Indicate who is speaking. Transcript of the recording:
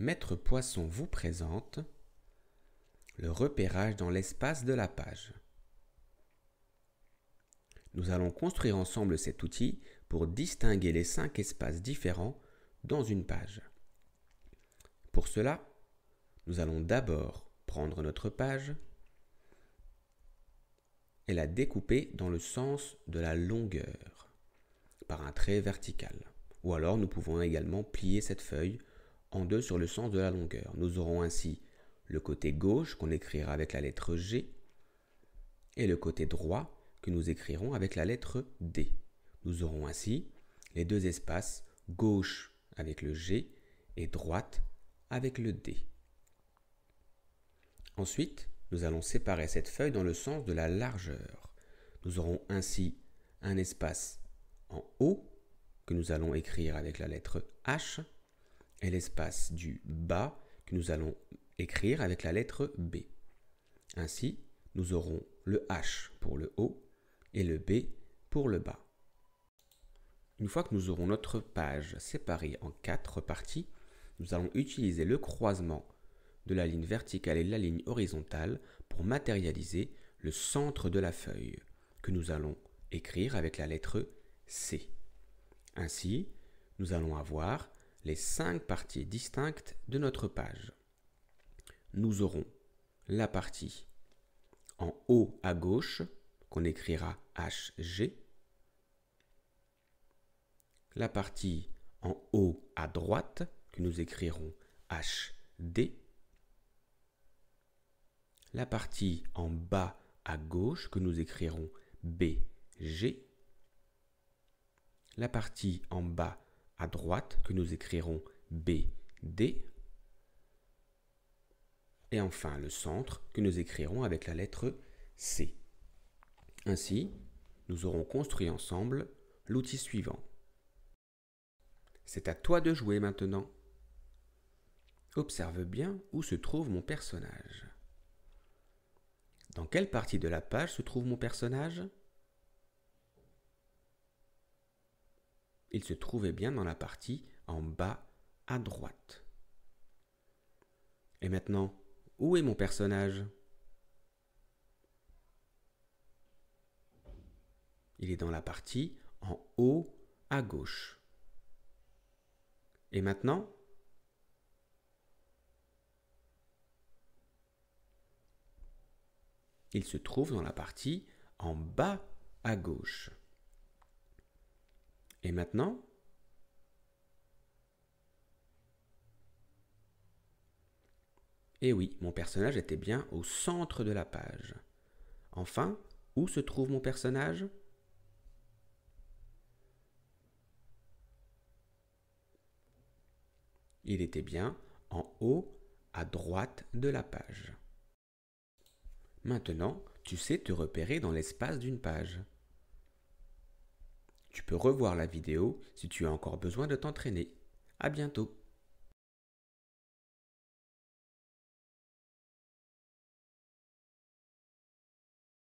Speaker 1: Maître Poisson vous présente le repérage dans l'espace de la page. Nous allons construire ensemble cet outil pour distinguer les cinq espaces différents dans une page. Pour cela, nous allons d'abord prendre notre page et la découper dans le sens de la longueur par un trait vertical. Ou alors nous pouvons également plier cette feuille en deux sur le sens de la longueur. Nous aurons ainsi le côté gauche qu'on écrira avec la lettre G et le côté droit que nous écrirons avec la lettre D. Nous aurons ainsi les deux espaces gauche avec le G et droite avec le D. Ensuite, nous allons séparer cette feuille dans le sens de la largeur. Nous aurons ainsi un espace en haut que nous allons écrire avec la lettre H et l'espace du bas que nous allons écrire avec la lettre B. Ainsi, nous aurons le H pour le haut et le B pour le bas. Une fois que nous aurons notre page séparée en quatre parties, nous allons utiliser le croisement de la ligne verticale et de la ligne horizontale pour matérialiser le centre de la feuille que nous allons écrire avec la lettre C. Ainsi, nous allons avoir les cinq parties distinctes de notre page. Nous aurons la partie en haut à gauche qu'on écrira HG, la partie en haut à droite que nous écrirons HD, la partie en bas à gauche que nous écrirons BG, la partie en bas à droite que nous écrirons BD. Et enfin le centre que nous écrirons avec la lettre C. Ainsi, nous aurons construit ensemble l'outil suivant. C'est à toi de jouer maintenant. Observe bien où se trouve mon personnage. Dans quelle partie de la page se trouve mon personnage Il se trouvait bien dans la partie en bas à droite. Et maintenant, où est mon personnage Il est dans la partie en haut à gauche. Et maintenant Il se trouve dans la partie en bas à gauche. Et maintenant Eh oui, mon personnage était bien au centre de la page. Enfin, où se trouve mon personnage Il était bien en haut à droite de la page. Maintenant, tu sais te repérer dans l'espace d'une page. Tu peux revoir la vidéo si tu as encore besoin de t'entraîner. À bientôt